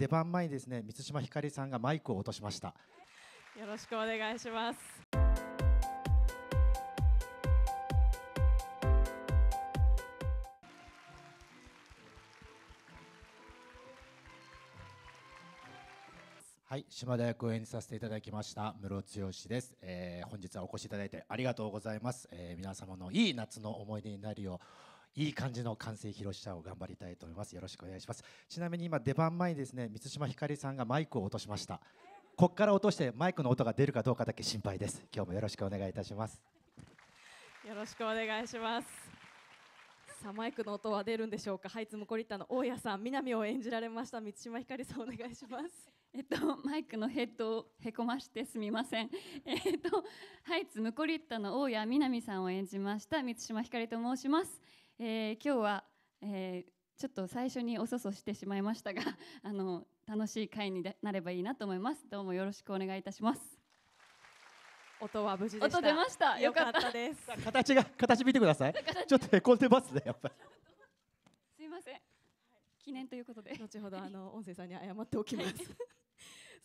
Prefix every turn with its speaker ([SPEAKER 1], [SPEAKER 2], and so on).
[SPEAKER 1] 出番前にですね満島ひかりさんがマイクを落としましたよ
[SPEAKER 2] ろしくお願いします
[SPEAKER 1] はい、島田役を演じさせていただきました室剛です、えー、本日はお越しいただいてありがとうございます、えー、皆様のいい夏の思い出になるよういい感じの完成披露しちゃおう頑張りたいと思いますよろしくお願いしますちなみに今出番前にですね三島ひかりさんがマイクを落としましたこっから落としてマイクの音が出るかどうかだけ心配です今日もよろしくお願いいたします
[SPEAKER 2] よろしくお願いします
[SPEAKER 3] さあマイクの音は出るんでしょうかハイツムコリッタの大家さん南を演じられました満島ひかりさ
[SPEAKER 4] んお願いしますえっと、マイクのヘッドをへこましてすみません。えっと、ハイツムコリッタの大谷南さんを演じました、満島ひかりと申します。えー、今日は、えー、ちょっと最初におそそしてしまいましたが あの楽しい会になればいいなと思いますどうもよろしくお願いいたします
[SPEAKER 5] 音は無事音出ましたよかったです
[SPEAKER 6] 形が形見てくださいちょっとへこんでます
[SPEAKER 5] ねやっぱりすいません記念ということで後ほどあの 音声さんに謝っておきます、はい